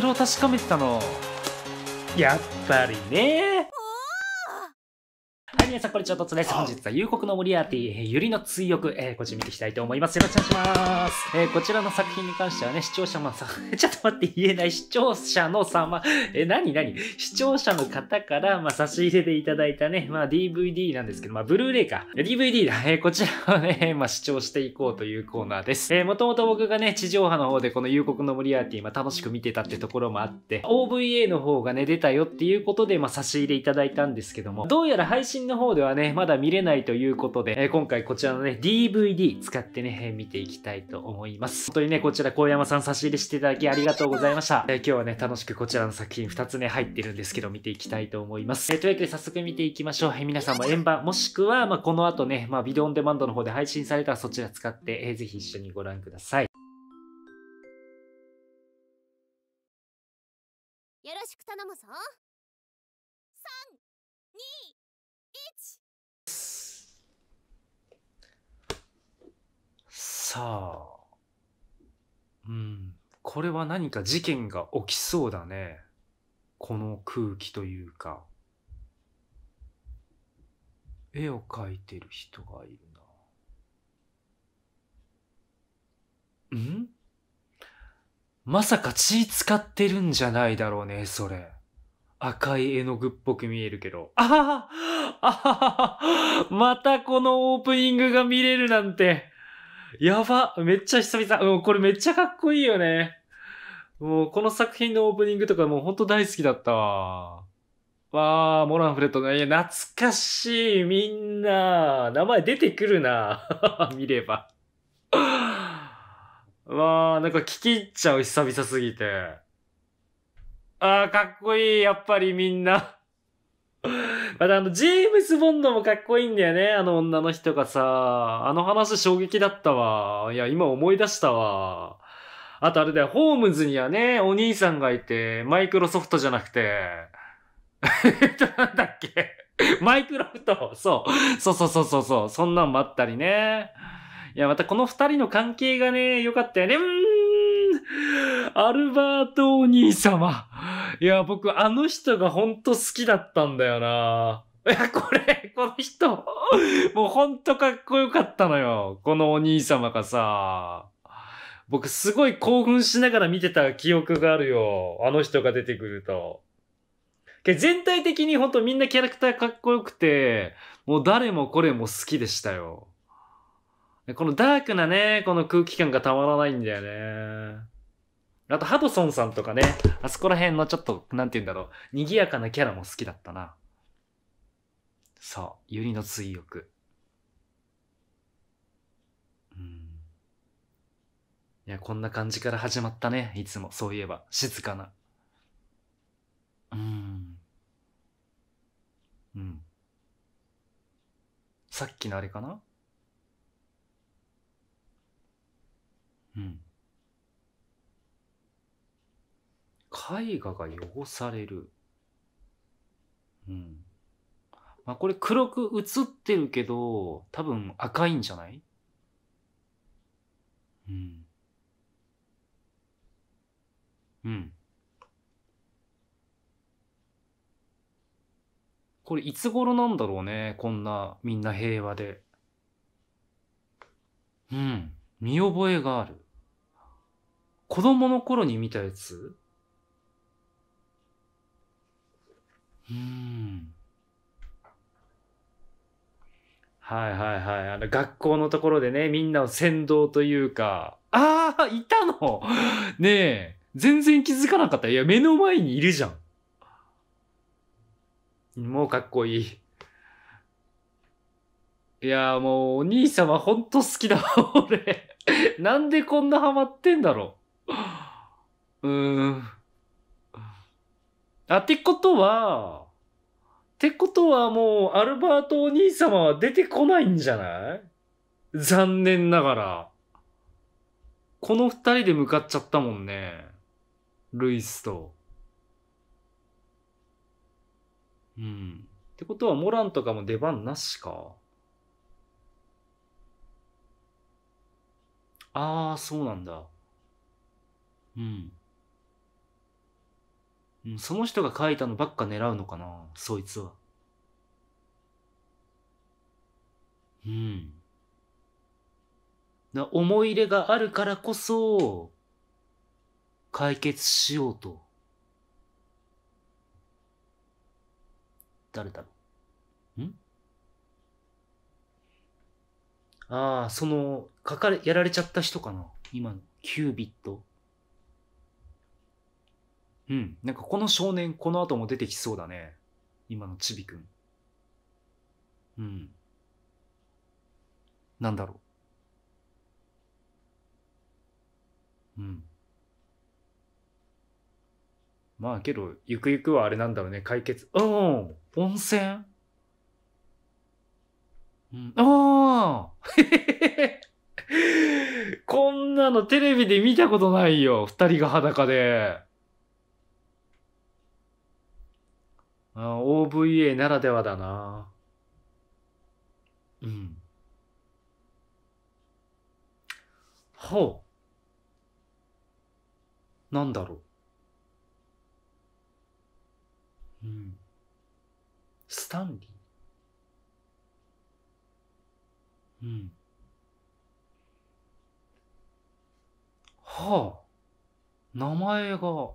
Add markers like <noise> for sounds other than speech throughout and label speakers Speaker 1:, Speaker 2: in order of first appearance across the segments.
Speaker 1: それを確かめてたのやっぱりね皆さん、こんにちは、とつです。本日は、夕刻のモリアーティ、ゆりの追憶、えー、こっち見ていきたいと思います。よろしくお願いします。えー、こちらの作品に関してはね、視聴者もさ、<laughs> ちょっと待って、言えない、視聴者の様、えー、なになに視聴者の方から、まあ、差し入れでいただいたね、まあ、DVD なんですけど、まあ、ブルーレイか。DVD だ。えー、こちらをね、<laughs> まあ、視聴していこうというコーナーです。えー、もともと僕がね、地上波の方でこの夕刻のモリアーティ、まあ、楽しく見てたってところもあって、OVA の方がね、出たよっていうことで、まあ、差し入れいただいたんですけども、どうやら配信の方ではね、まだ見れないということで、えー、今回こちらのね、DVD 使ってね、えー、見ていきたいと思います。本当にね、こちら、高山さん差し入れしていただきありがとうございました。えー、今日はね、楽しくこちらの作品2つね、入ってるんですけど、見ていきたいと思います。えというわけで早速見ていきましょう。え皆さんも円盤、もしくは、まあ、この後ね、まあ、ビデオオンデマンドの方で配信されたらそちら使って、えー、ぜひ一緒にご覧ください。よろしく頼むぞ。さあ、うん、これは何か事件が起きそうだね。この空気というか。絵を描いてる人がいるな。んまさか血使ってるんじゃないだろうね、それ。赤い絵の具っぽく見えるけど。あははあははまたこのオープニングが見れるなんて。やばめっちゃ久々。もうこれめっちゃかっこいいよね。もうこの作品のオープニングとかもうほんと大好きだったわ。わー、モランフレットね。いや、懐かしい。みんな。名前出てくるな。<laughs> 見れば。わー、なんか聞き入っちゃう。久々すぎて。あー、かっこいい。やっぱりみんな。またあの、ジェームズ・ボンドもかっこいいんだよね、あの女の人がさ。あの話衝撃だったわ。いや、今思い出したわ。あとあれだよ、ホームズにはね、お兄さんがいて、マイクロソフトじゃなくて、えっと、なんだっけマイクロフトそう。そうそうそうそうそう。そんなんもあったりね。いや、またこの二人の関係がね、良かったよね。うーんアルバートお兄様。いや、僕、あの人がほんと好きだったんだよな。いや、これ、この人、もうほんとかっこよかったのよ。このお兄様がさ。僕、すごい興奮しながら見てた記憶があるよ。あの人が出てくると。全体的にほんとみんなキャラクターかっこよくて、もう誰もこれも好きでしたよ。このダークなね、この空気感がたまらないんだよね。あと、ハドソンさんとかね、あそこら辺のちょっと、なんて言うんだろう、賑やかなキャラも好きだったな。そう、ユリの追憶。うん。いや、こんな感じから始まったね、いつも、そういえば。静かな。うん。うん。さっきのあれかなうん。絵画が汚される。うん。まあ、これ黒く映ってるけど、多分赤いんじゃないうん。うん。これいつ頃なんだろうね。こんなみんな平和で。うん。見覚えがある。子供の頃に見たやつうんはいはいはい。あの学校のところでね、みんなを先導というか、ああ、いたのねえ、全然気づかなかった。いや、目の前にいるじゃん。もうかっこいい。いや、もうお兄様ほんと好きだ、<laughs> 俺。なんでこんなハマってんだろう。うーん。あ、ってことは、ってことはもう、アルバートお兄様は出てこないんじゃない残念ながら。この二人で向かっちゃったもんね。ルイスと。うん。ってことは、モランとかも出番なしか。ああ、そうなんだ。うん。その人が書いたのばっか狙うのかな、そいつは。うん。な思い入れがあるからこそ、解決しようと。誰だろうんああ、その、書かれ、やられちゃった人かな今の、キュービット。うん、なんかこの少年、この後も出てきそうだね。今のちびくん。うん。なんだろう。うん。まあけど、ゆくゆくはあれなんだろうね、解決。うん、温泉うん、ああ <laughs> こんなのテレビで見たことないよ。二人が裸で。あ OVA ならではだな。うん。ほう。なんだろう。うん。スタンリー。うん。はあ。名前が、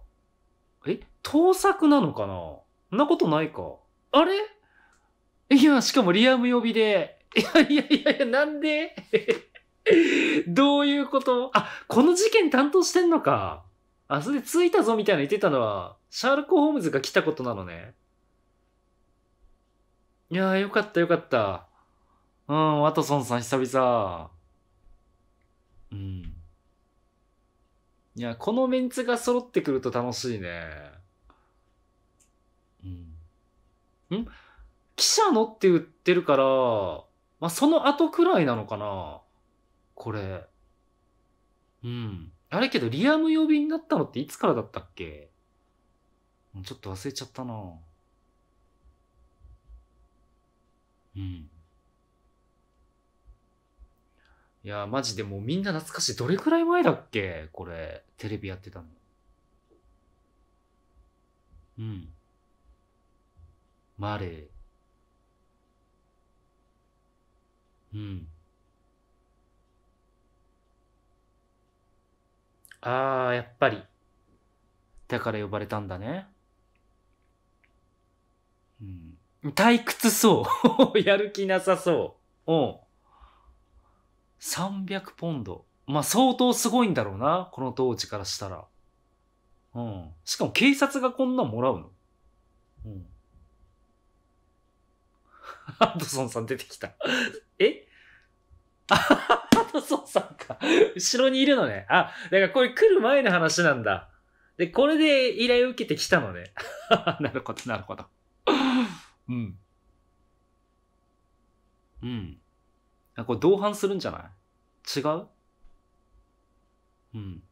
Speaker 1: え、盗作なのかなそんなことないか。あれいや、しかもリアム呼びで。いやいやいやいや、なんでどういうことあ、この事件担当してんのか。あ、それで着いたぞみたいな言ってたのは、シャーロック・ホームズが来たことなのね。いやー、よかったよかった。うん、ワトソンさん久々。うん。いや、このメンツが揃ってくると楽しいね。ん記者のって言ってるから、まあ、その後くらいなのかなこれ。うん。あれけど、リアム呼びになったのっていつからだったっけちょっと忘れちゃったなうん。いや、マジでもうみんな懐かしい。どれくらい前だっけこれ、テレビやってたの。うん。マレー。うん。ああ、やっぱり。だから呼ばれたんだね。うん。退屈そう。やる気なさそう。うん。300ポンド。まあ相当すごいんだろうな。この当時からしたら。うん。しかも警察がこんなんもらうの。うん。ハンドソンさん出てきた。えあ、<laughs> ハンドソンさんか。後ろにいるのね。あ、だからこれ来る前の話なんだ。で、これで依頼を受けてきたのね。<laughs> なるほど、なるほど。うん。うん。あ、これ同伴するんじゃない違ううん。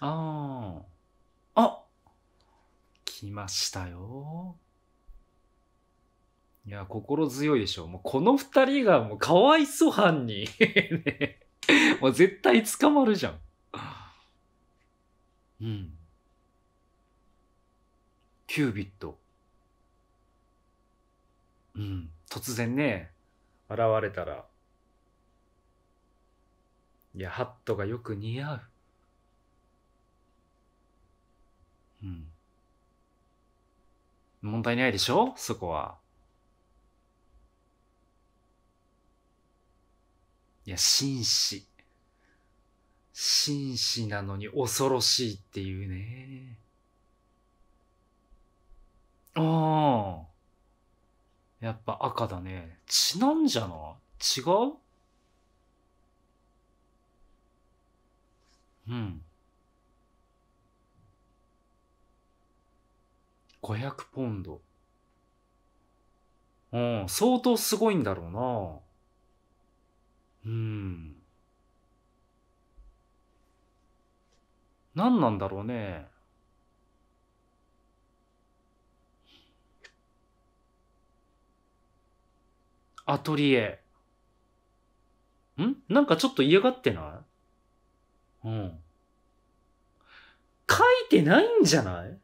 Speaker 1: ああ。あ来ましたよ。いや、心強いでしょう。もうこの二人がもうかわいそう、犯人。<laughs> もう絶対捕まるじゃん。うん。キュービット。うん。突然ね、現れたら。いや、ハットがよく似合う。うん。問題ないでしょそこは。いや、紳士。紳士なのに恐ろしいっていうね。ああ。やっぱ赤だね。血なんじゃな違ううん。500ポンド。うん、相当すごいんだろうな。うん。何なんだろうね。アトリエ。んなんかちょっと嫌がってないうん。書いてないんじゃない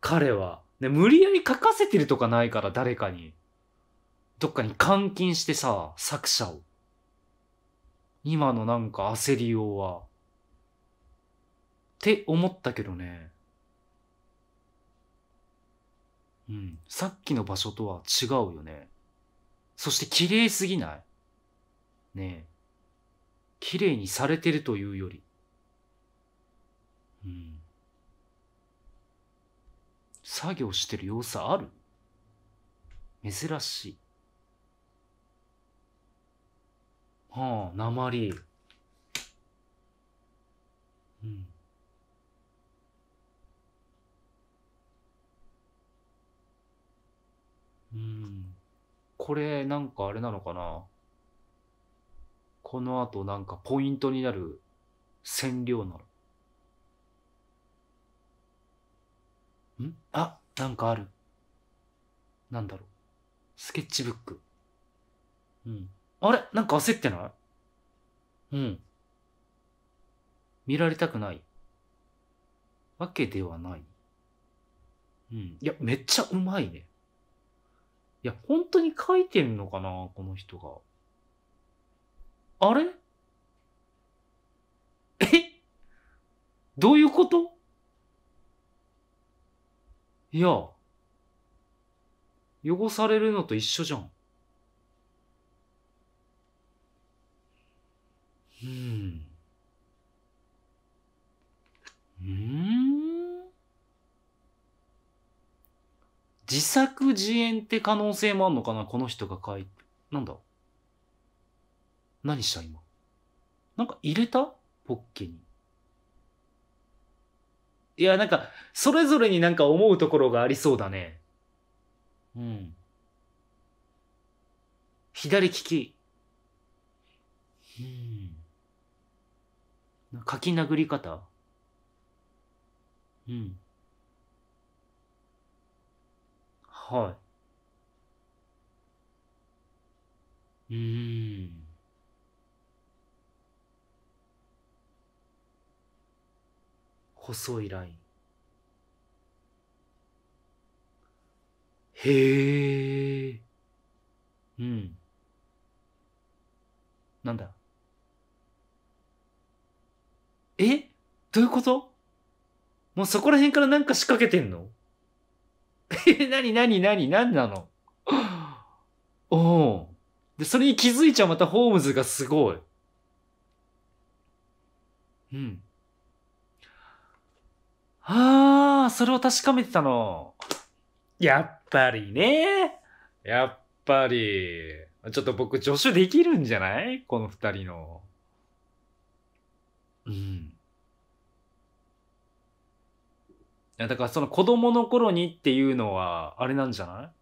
Speaker 1: 彼は。ね、無理やり書かせてるとかないから、誰かに。どっかに監禁してさ、作者を。今のなんか焦りようは。って思ったけどね。うん。さっきの場所とは違うよね。そして綺麗すぎないねえ。綺麗にされてるというより。うん。作業してる様子ある珍しい。はあ、鉛。うん。うん。これ、なんかあれなのかなこの後なんかポイントになる染料なの。んあ、なんかある。なんだろう。スケッチブック。うん。あれなんか焦ってないうん。見られたくないわけではない。うん。いや、めっちゃうまいね。いや、本当に書いてんのかなこの人が。あれえどういうこといや、汚されるのと一緒じゃん。うん。うん。自作自演って可能性もあんのかなこの人が書いて。なんだ何した今。なんか入れたポッケに。いや、なんか、それぞれになんか思うところがありそうだね。うん。左利き。うん。書き殴り方うん。はい。うーん。細いライン。へえ。うん。なんだえどういうこともうそこら辺からなんか仕掛けてんのえ、なになになになんなのおお。で、それに気づいちゃうまたホームズがすごい。うん。ああ、それを確かめてたの。やっぱりね。やっぱり。ちょっと僕助手できるんじゃないこの二人の。うん。やだからその子供の頃にっていうのはあれなんじゃな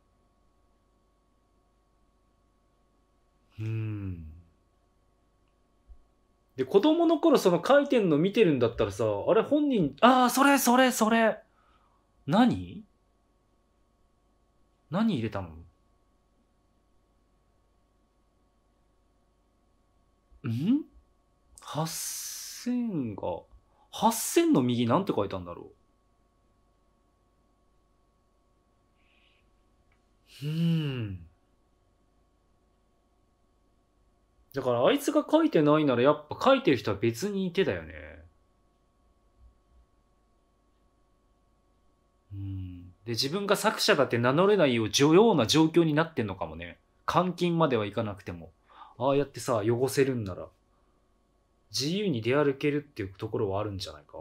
Speaker 1: いうんで子供の頃その書いてんの見てるんだったらさあれ本人ああそれそれそれ何何入れたのん ?8000 が8000の右なんて書いたんだろううん。だからあいつが書いてないならやっぱ書いてる人は別にいてだよね。うん。で、自分が作者だって名乗れないようような状況になってんのかもね。監禁まではいかなくても。ああやってさ、汚せるんなら、自由に出歩けるっていうところはあるんじゃないか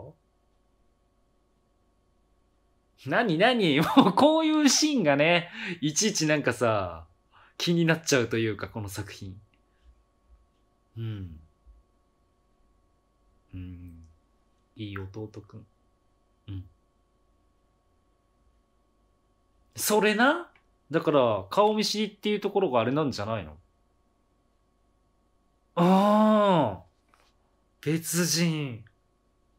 Speaker 1: 何何 <laughs> もうこういうシーンがね、いちいちなんかさ、気になっちゃうというか、この作品。うん。うん。いい弟くん。うん。それなだから、顔見知りっていうところがあれなんじゃないのああ別人。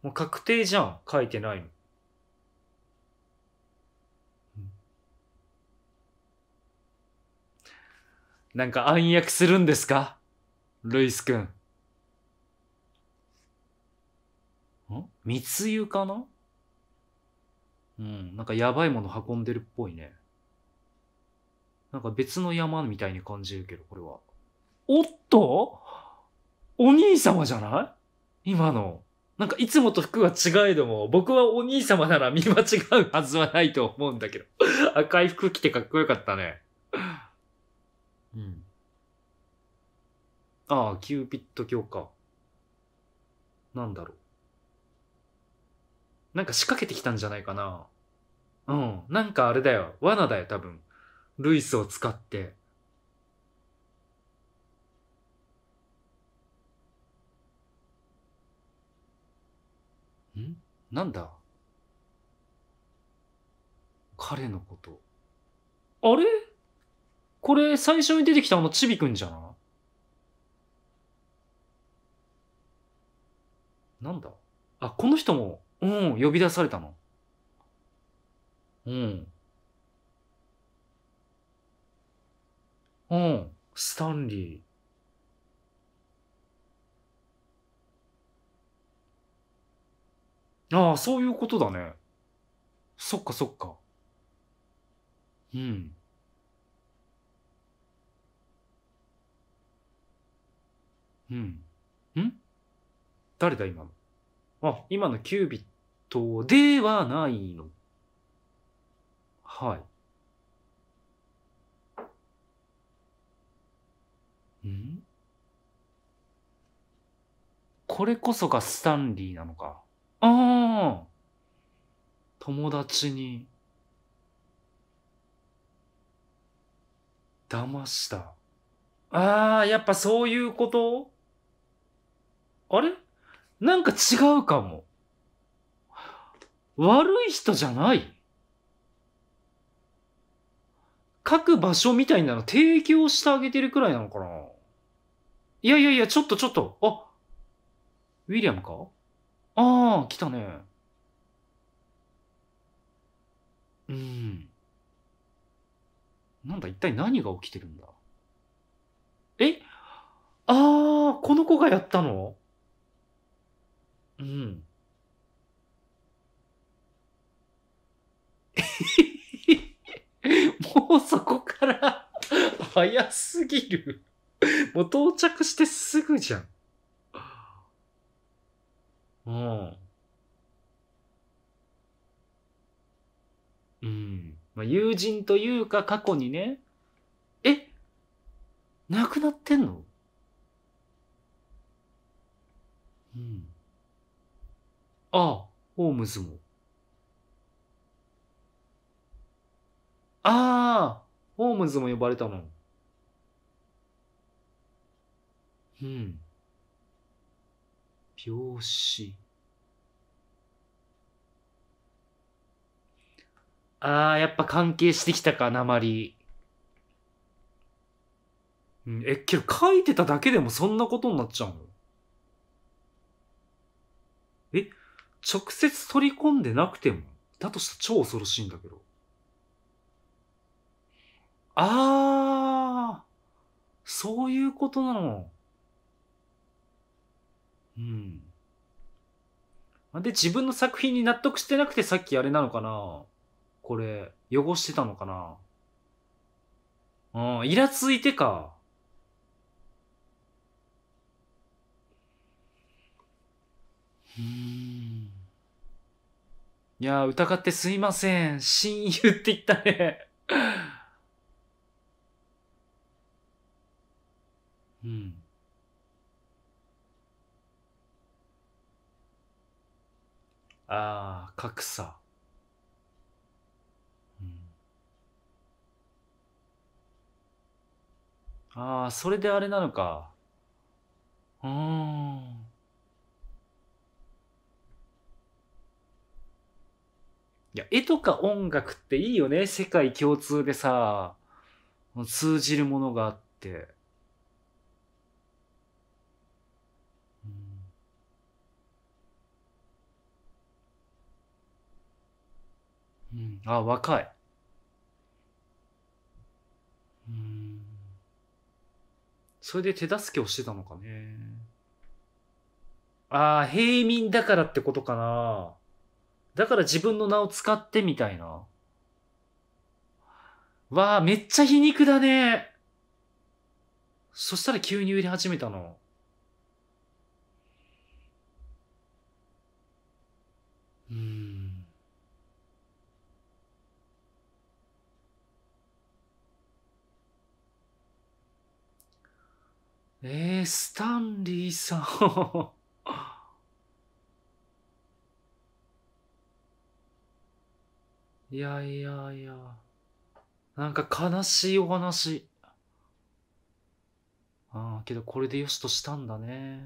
Speaker 1: もう確定じゃん。書いてないの。なんか暗躍するんですかルイスくん。ん密輸かなうん、なんかやばいもの運んでるっぽいね。なんか別の山みたいに感じるけど、これは。おっとお兄様じゃない今の。なんかいつもと服は違えども、僕はお兄様なら見間違うはずはないと思うんだけど。赤い服着てかっこよかったね。うん。ああ、キューピッド教か。なんだろう。なんか仕掛けてきたんじゃないかな。うん。なんかあれだよ。罠だよ、多分。ルイスを使って。んなんだ彼のこと。あれこれ最初に出てきたあのちびくんじゃん。なんだあ、この人も、うん、呼び出されたの。うん。うん、スタンリー。ああ、そういうことだね。そっかそっか。うん。うん。ん誰だ今の。あ、今のキュービットではないの。はい。んこれこそがスタンリーなのか。ああ友達に騙した。ああ、やっぱそういうことあれなんか違うかも。悪い人じゃない各場所みたいなの提供してあげてるくらいなのかないやいやいや、ちょっとちょっと、あウィリアムかああ、来たね。うん。なんだ、一体何が起きてるんだえああ、この子がやったのうん。もうそこから早すぎるもう到着してすぐじゃん。うん。うん。まあ、友人というか過去にね、え亡くなってんのうん。ああ、ホームズも。ああ、ホームズも呼ばれたの。うん。病死。ああ、やっぱ関係してきたか、鉛。うん、え、けど書いてただけでもそんなことになっちゃうの直接取り込んでなくても、だとしたら超恐ろしいんだけど。ああ、そういうことなの。うん。で、自分の作品に納得してなくてさっきあれなのかなこれ、汚してたのかなうん、イラついてか。うん。いやー、疑ってすいません。親友って言ったね。うん。ああ、格差。うん、ああ、それであれなのか。うん。いや、絵とか音楽っていいよね。世界共通でさ、通じるものがあって。うん、うん、あ、若い。うん。それで手助けをしてたのかね。ああ、平民だからってことかな。だから自分の名を使ってみたいな。わあ、めっちゃ皮肉だね。そしたら急に売り始めたの。うん。えー、スタンリーさんいやいやいや。なんか悲しいお話。ああ、けどこれでよしとしたんだね。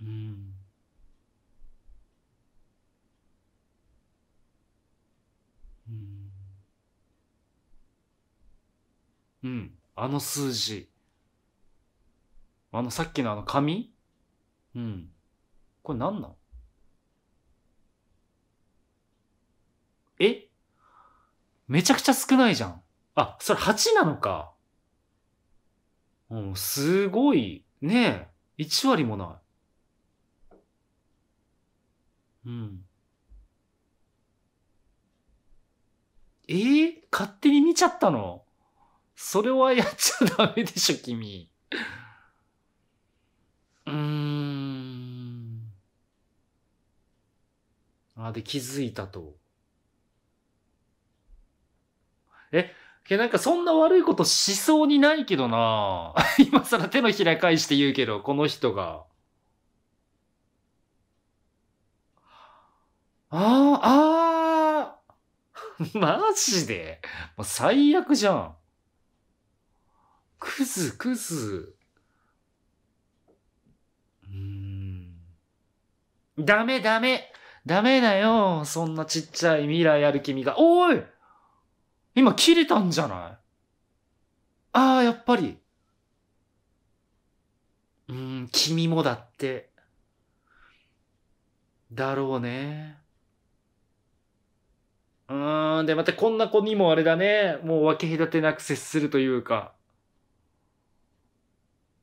Speaker 1: うん。うん。うん。あの数字。あのさっきのあの紙うん。これ何なのえめちゃくちゃ少ないじゃん。あ、それ8なのか。うん、すごい。ねえ。1割もない。うん。えー、勝手に見ちゃったのそれはやっちゃダメでしょ、君。うーん。あ、で、気づいたと。え、けなんかそんな悪いことしそうにないけどな <laughs> 今更手のひら返して言うけど、この人が。ああ、ああ、<laughs> マジでもう最悪じゃん。クズ、クズ。うん。ダメ、ダメ。ダメだよ。そんなちっちゃい未来ある君が。おい今切れたんじゃないああ、やっぱり。うん、君もだって。だろうね。うーん、で、またこんな子にもあれだね。もう分け隔てなく接するというか。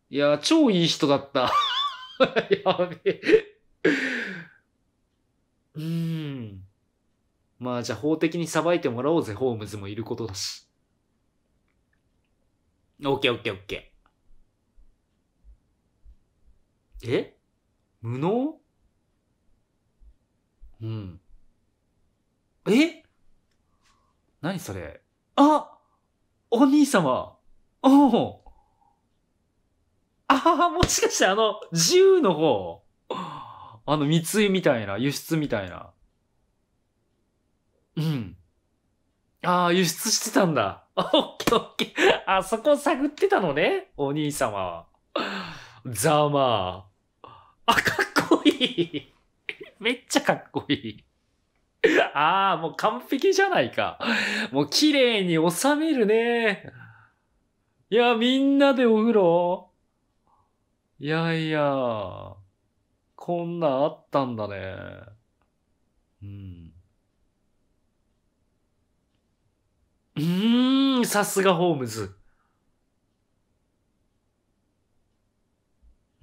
Speaker 1: いや、超いい人だった。<laughs> やべえ。うん。まあじゃあ法的に裁いてもらおうぜ、ホームズもいることだし。オッケーオッケーオッケー。え無能うん。え何それあお兄様おおああ、もしかしてあの、銃の方あの、密輸みたいな、輸出みたいな。うん。ああ、輸出してたんだ。オッケーオッケー。あそこ探ってたのね、お兄様は。ざまあ。あ、かっこいい。めっちゃかっこいい。ああ、もう完璧じゃないか。もう綺麗に収めるね。いや、みんなでお風呂いやいや、こんなあったんだね。うん。うーん、さすがホームズ。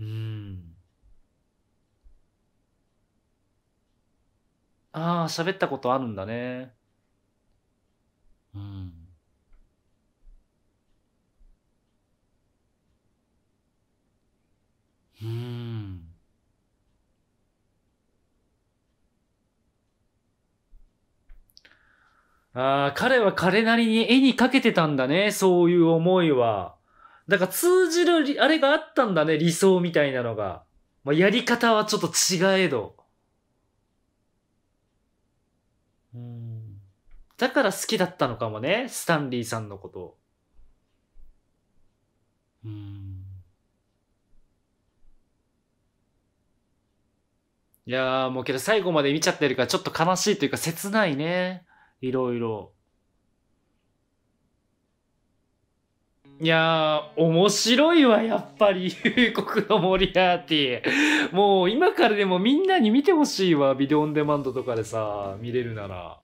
Speaker 1: うん。ああ、喋ったことあるんだね。うん。うーん。ああ、彼は彼なりに絵にかけてたんだね、そういう思いは。だから通じる、あれがあったんだね、理想みたいなのが。まあ、やり方はちょっと違えど。うん。だから好きだったのかもね、スタンリーさんのこと。うん。いやーもうけど最後まで見ちゃってるからちょっと悲しいというか切ないね。いろいろ。いやー、面白いわ、やっぱり。幽 <laughs> 国のモリアーティ。もう今からでもみんなに見てほしいわ。ビデオオンデマンドとかでさ、見れるなら。